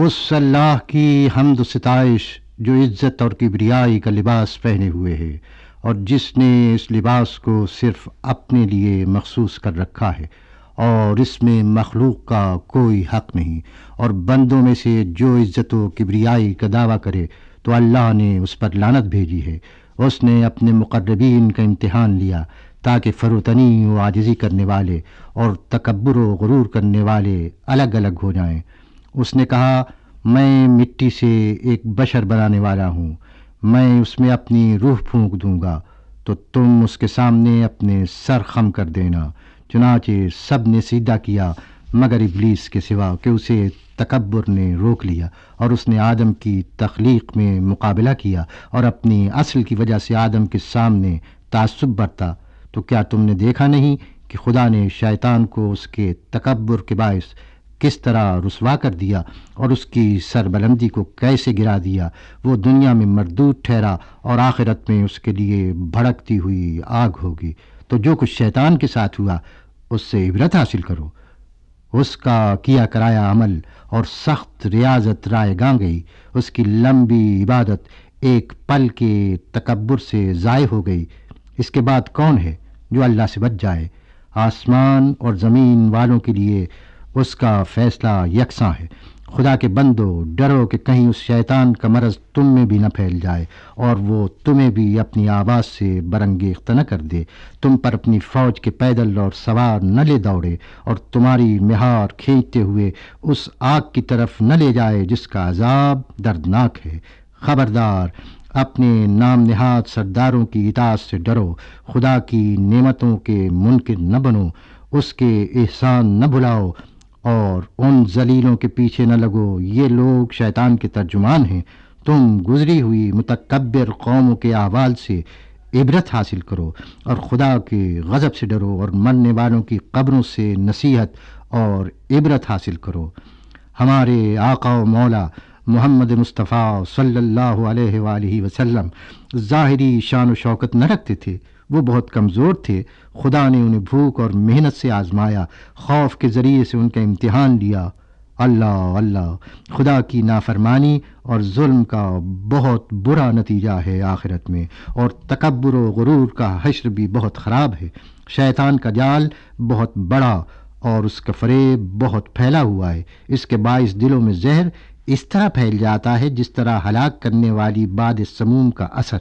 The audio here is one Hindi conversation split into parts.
उस अल्लाह की हमद सतश जो इज़्ज़त और किबरियाई का लिबास पहने हुए है और जिसने इस लिबास को सिर्फ अपने लिए मखसूस कर रखा है और इसमें मखलूक का कोई हक नहीं और बंदों में से जो इज़्ज़त व किबरियाई का दावा करे तो अल्लाह ने उस पर लानत भेजी है उसने अपने मुकर्रबीन का इम्तहान लिया ताकि फ़रोतनी व आजजी करने वाले और तकबर व करने वाले अलग अलग हो जाएँ उसने कहा मैं मिट्टी से एक बशर बनाने वाला हूँ मैं उसमें अपनी रूह फूंक दूंगा तो तुम उसके सामने अपने सर खम कर देना चुनाचे सब ने सीधा किया मगर इब्लीस के सिवा कि उसे तकबर ने रोक लिया और उसने आदम की तख्लीक में मुकाबला किया और अपनी असल की वजह से आदम के सामने तासब बरता तो क्या तुमने देखा नहीं कि खुदा ने शैतान को उसके तकबर के बायस किस तरह रसवा कर दिया और उसकी सरबलंदी को कैसे गिरा दिया वो दुनिया में मरदूद ठहरा और आखिरत में उसके लिए भड़कती हुई आग होगी तो जो कुछ शैतान के साथ हुआ उससे इबरत हासिल करो उसका किया कराया अमल और सख्त रियाजत राय गां गई उसकी लंबी इबादत एक पल के तकबर से ज़ाय हो गई इसके बाद कौन है जो अल्लाह से बच जाए आसमान और ज़मीन वालों के लिए उसका फैसला यकसा है खुदा के बंदो डरो कि कहीं उस शैतान का मरज़ तुम में भी न फैल जाए और वो तुम्हें भी अपनी आवाज़ से बरंगेख्त न कर दे तुम पर अपनी फ़ौज के पैदल और सवार न ले दौड़े और तुम्हारी मिहार खींचते हुए उस आग की तरफ न ले जाए जिसका अजाब दर्दनाक है खबरदार अपने नाम नहाद सरदारों की इताज से डरो खुदा की नेमतों के मुनकिन न बनो उसके एहसान न भुलाओ और उन जलीलों के पीछे न लगो ये लोग शैतान के तर्जुमान हैं तुम गुजरी हुई मुतकबर कौमों के आवाज से इबरत हासिल करो और खुदा के गज़ब से डरो और मरने वालों की कब्रों से नसीहत और इबरत हासिल करो हमारे आका व मौला मोहम्मद मुस्तफ़ा सल्लल्लाहु अलैहि वसल्लम ज़ाहरी शान शौकत न रखते थे वो बहुत कमज़ोर थे खुदा ने उन्हें भूख और मेहनत से आजमाया खौफ के ज़रिए से उनका इम्तहान लिया अल्लाह अल्लाह खुदा की नाफरमानी और जुल्म का बहुत बुरा नतीजा है आखिरत में और तकबर व गुरूर का हश्र भी बहुत ख़राब है शैतान का जाल बहुत बड़ा और उसका फरेब बहुत फैला हुआ है इसके बायस दिलों में जहर इस तरह फैल जाता है जिस तरह हलाक करने वाली बाद समूम का असर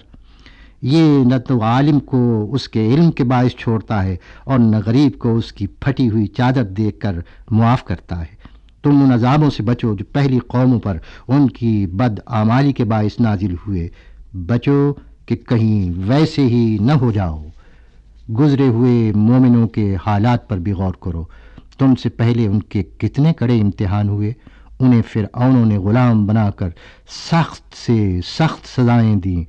ये न तो आलिम को उसके इल्म के बायस छोड़ता है और न गरीब को उसकी फटी हुई चादर देख कर मुआफ़ करता है तुम उन अजाबों से बचो जो पहली कौमों पर उनकी आमाली के बायस नाजिल हुए बचो कि कहीं वैसे ही न हो जाओ गुज़रे हुए मोमिनों के हालात पर भी गौर करो तुमसे पहले उनके कितने कड़े इम्तहान हुए उन्हें फिर ने ग़ुलाम बनाकर सख्त से सख्त सज़ाएँ दीं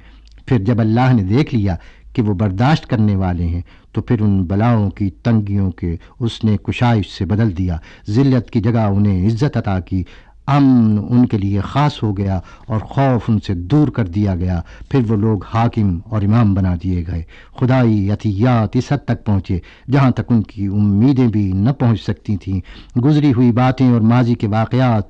फिर जब अल्लाह ने देख लिया कि वो बर्दाश्त करने वाले हैं तो फिर उन बलाओं की तंगियों के उसने कुशाइश से बदल दिया जिल्लत की जगह उन्हें इज़्ज़त अता की अमन उनके लिए ख़ास हो गया और खौफ उनसे दूर कर दिया गया फिर वो लोग हाकिम और इमाम बना दिए गए खुदाई अतियात इस हद तक पहुँचे जहाँ तक उनकी उम्मीदें भी न पहुँच सकती थीं गुजरी हुई बातें और माजी के वाक़ात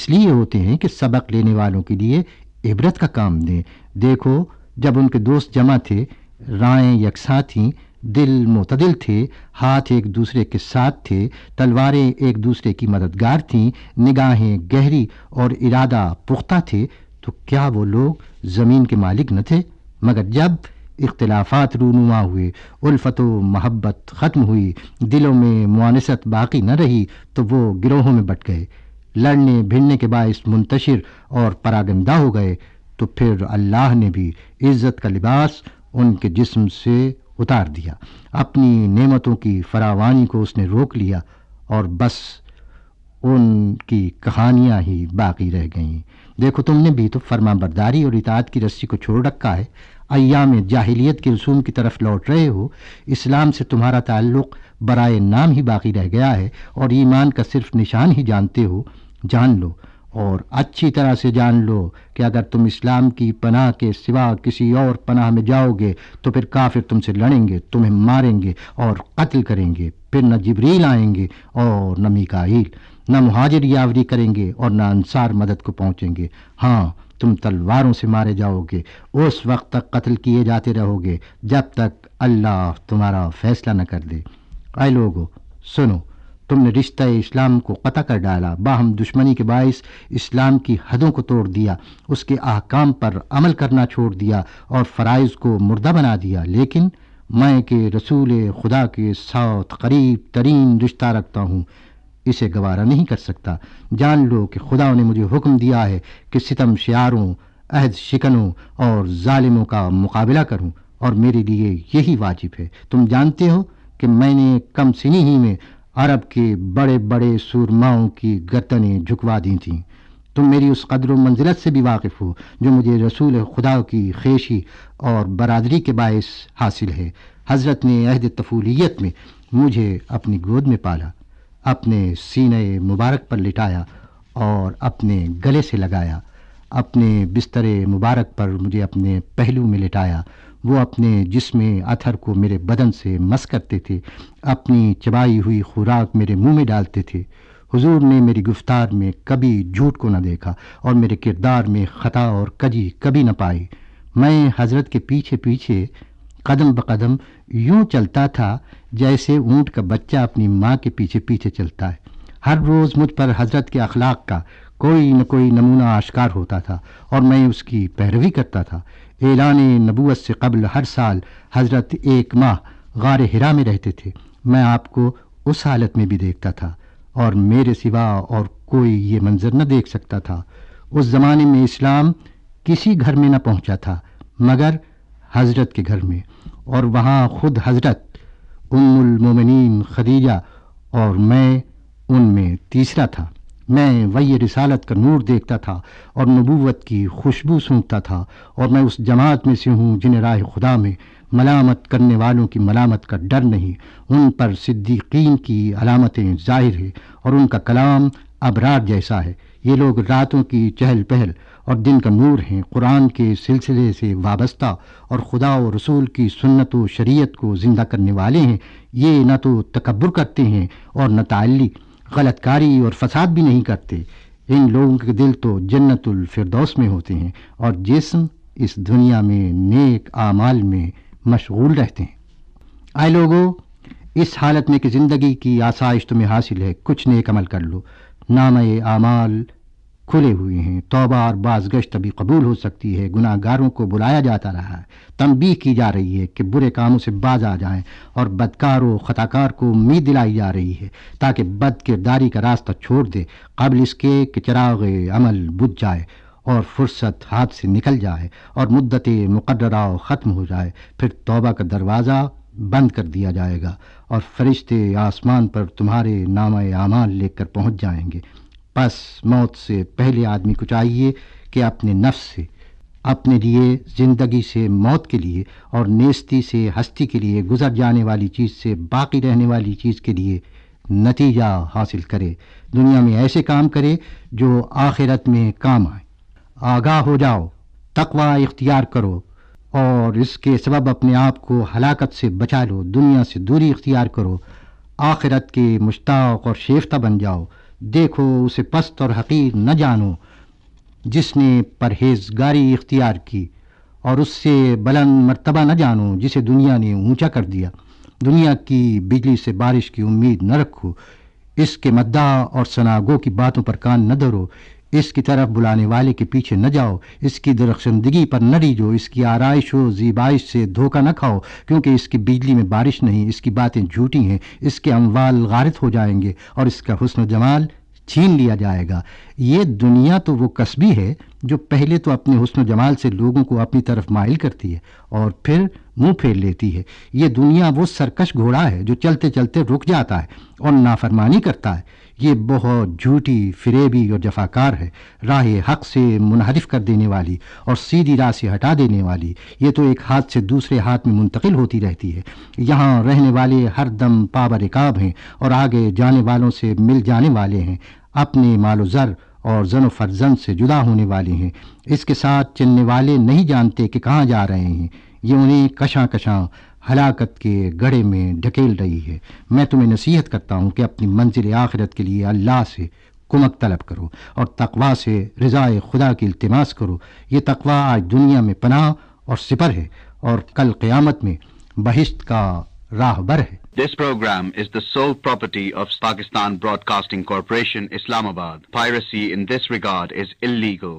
इसलिए होते हैं कि सबक लेने वालों के लिए इबरत का काम दें देखो जब उनके दोस्त जमा थे राएं यकसा थीं दिल मोतदिल थे हाथ एक दूसरे के साथ थे तलवारें एक दूसरे की मददगार थीं निगाहें गहरी और इरादा पुख्ता थे तो क्या वो लोग ज़मीन के मालिक न थे मगर जब इख्तलाफात रूनुमा हुए उल्फत व महब्बत ख़त्म हुई दिलों में मुआनसत बाकी न रही तो वो गिरोहों में बट गए लड़ने भिड़ने के बायस मुंतशिर और परागंदा हो गए तो फिर अल्लाह ने भी इज़्ज़त का लिबास उनके जिस्म से उतार दिया अपनी नेमतों की फरावानी को उसने रोक लिया और बस उनकी कहानियाँ ही बाकी रह गईं देखो तुमने भी तो फर्मा बरदारी और इताद की रस्सी को छोड़ रखा है अयाम जाहिलियत के रसूम की तरफ लौट रहे हो इस्लाम से तुम्हारा ताल्लुक़ बरए नाम ही बाकी रह गया है और ईमान का सिर्फ निशान ही जानते हो जान लो और अच्छी तरह से जान लो कि अगर तुम इस्लाम की पनाह के सिवा किसी और पनाह में जाओगे तो फिर काफिर तुमसे लड़ेंगे तुम्हें मारेंगे और कत्ल करेंगे फिर न जबरील आएंगे और न मिकाइल न मुहाजिर यावरी करेंगे और न अंसार मदद को पहुँचेंगे हाँ तुम तलवारों से मारे जाओगे उस वक्त तक कत्ल किए जाते रहोगे जब तक अल्लाह तुम्हारा फैसला न कर दे आए लोगो सुनो तुमने रिश्ता इस्लाम को क़ता कर डाला बाहम दुश्मनी के बायस इस्लाम की हदों को तोड़ दिया उसके अहकाम पर अमल करना छोड़ दिया और फ़रज़ को मुर्दा बना दिया लेकिन मैं के रसूल खुदा के साथ करीब तरीन रिश्ता रखता हूँ इसे गवारा नहीं कर सकता जान लो कि खुदा ने मुझे हुक्म दिया है कि सितम शारों अहद शिकनों और ालिमों का मुकाबला करूँ और मेरे लिए यही वाजिब है तुम जानते हो कि मैंने कम सिनी ही में अरब के बड़े बड़े सुरमाओं की गर्दनें झुकवा दी थीं तुम मेरी उस कदर मंजिलत से भी वाकिफ़ हो जो मुझे रसूल खुदा की खेशी और बरदरी के बायस हासिल है हज़रत ने अहद तफूलियत में मुझे अपनी गोद में पाला अपने सीने मुबारक पर लिटाया और अपने गले से लगाया अपने बिस्तर मुबारक पर मुझे अपने पहलू में लिटाया वो अपने जिसम अथर को मेरे बदन से मस करते थे अपनी चबाई हुई खुराक मेरे मुंह में डालते थे हुजूर ने मेरी गुफ्तार में कभी झूठ को न देखा और मेरे किरदार में ख़ता और कजी कभी न पाई मैं हज़रत के पीछे पीछे कदम ब कदम यूं चलता था जैसे ऊँट का बच्चा अपनी माँ के पीछे पीछे चलता है हर रोज़ मुझ पर हज़रत के अखलाक का कोई न कोई नमूना आश्कार होता था और मैं उसकी पैरवी करता था ऐलान नबूत से कबल हर साल हज़रत एक माह गार हरा में रहते थे मैं आपको उस हालत में भी देखता था और मेरे सिवा और कोई ये मंज़र न देख सकता था उस ज़माने में इस्लाम किसी घर में न पहुंचा था मगर हज़रत के घर में और वहाँ ख़ुद हज़रत उम्मुलमोमिन खदीजा और मैं उनमें तीसरा था मैं वही रिसालत का नूर देखता था और नबूवत की खुशबू सूंघता था और मैं उस जमात में से हूँ जिन्हें राय खुदा में मलामत करने वालों की मलामत का डर नहीं उन पर सिद्दीकीन की अलामतें जाहिर है और उनका कलाम अबरार जैसा है ये लोग रातों की चहल पहल और दिन का नूर हैं कुरान के सिलसिले से वाबस्ता और खुदा और रसूल की सुन्नत व शरीयत को ज़िंदा करने वाले हैं ये न तो तकबर करते हैं और न ताली गलतकारी और फसाद भी नहीं करते इन लोगों के दिल तो जन्नतुल फिरदौस में होते हैं और जिसम इस दुनिया में नेक आमाल में मशगूल रहते हैं आए लोगों इस हालत में कि ज़िंदगी की आसाइश तुम्हें हासिल है कुछ नेक अमल कर लो नाम आमाल खुले हुए हैं तोबा और बाजगश तभी कबूल हो सकती है गुनाहगारों को बुलाया जाता रहा है तंबीह की जा रही है कि बुरे कामों से बाज आ जाएं और बदकार व ख़ताकार को उम्मीद दिलाई जा रही है ताकि बद किरदारी का रास्ता छोड़ दे कबल इसके कि चराग अमल बुझ जाए और फुर्सत हाथ से निकल जाए और मुद्दत मुकर्रा ख़त्म हो जाए फिर तोबा का दरवाज़ा बंद कर दिया जाएगा और फरिश्ते आसमान पर तुम्हारे नाम आमाल लेकर पहुँच जाएंगे बस मौत से पहले आदमी को चाहिए कि अपने नफ्स से अपने लिए ज़िंदगी से मौत के लिए और नेस्ती से हस्ती के लिए गुजर जाने वाली चीज़ से बाकी रहने वाली चीज़ के लिए नतीजा हासिल करे दुनिया में ऐसे काम करे जो आखिरत में काम आए आगाह हो जाओ तकवा इख्तियार करो और इसके सबब अपने आप को हलाकत से बचा लो दुनिया से दूरी इख्तियार करो आखिरत के मुश्ताक और शेफ्ता बन जाओ देखो उसे पस्त और हकीर न जानो जिसने परहेजगारी इख्तियार की और उससे बुलंद मरतबा न जानो जिसे दुनिया ने ऊंचा कर दिया दुनिया की बिजली से बारिश की उम्मीद न रखो इसके मद्दा और सनागो की बातों पर कान न धरो इसकी तरफ बुलाने वाले के पीछे न जाओ इसकी दरख्शंदगी पर न रीजो इसकी आरइश व जीबाइश से धोखा न खाओ क्योंकि इसकी बिजली में बारिश नहीं इसकी बातें झूठी हैं इसके अमवाल गारत हो जाएंगे और इसका हसन जमाल छीन लिया जाएगा ये दुनिया तो वो कस्बी है जो पहले तो अपने हसन जमाल से लोगों को अपनी तरफ माइल करती है और फिर मुंह फेर लेती है ये दुनिया वो सरकश घोड़ा है जो चलते चलते रुक जाता है और नाफरमानी करता है ये बहुत झूठी फरेबी और जफाकार है राह हक से मुनहरफ कर देने वाली और सीधी राह से हटा देने वाली ये तो एक हाथ से दूसरे हाथ में मुंतकिल होती रहती है यहाँ रहने वाले हर दम पाबरकाब हैं और आगे जाने वालों से मिल जाने वाले हैं अपने मालो ज़र और जन फ़रजन से जुदा होने वाले हैं इसके साथ चलने वाले नहीं जानते कि कहाँ जा रहे हैं ये उन्हें कशा कशा हलाकत के गड़े में ढकेल रही है मैं तुम्हें नसीहत करता हूँ कि अपनी मंजिल आखिरत के लिए अल्लाह से कुमक तलब करो और तकवा से रज़ाए खुदा की इल्तमास करो ये तकवा आज दुनिया में पनाह और सिपर है और कल क़्यामत में बहिश्त का राहबर है this program is the sole property of Pakistan broadcasting Corporation, Islamabad. Piracy in this regard is illegal.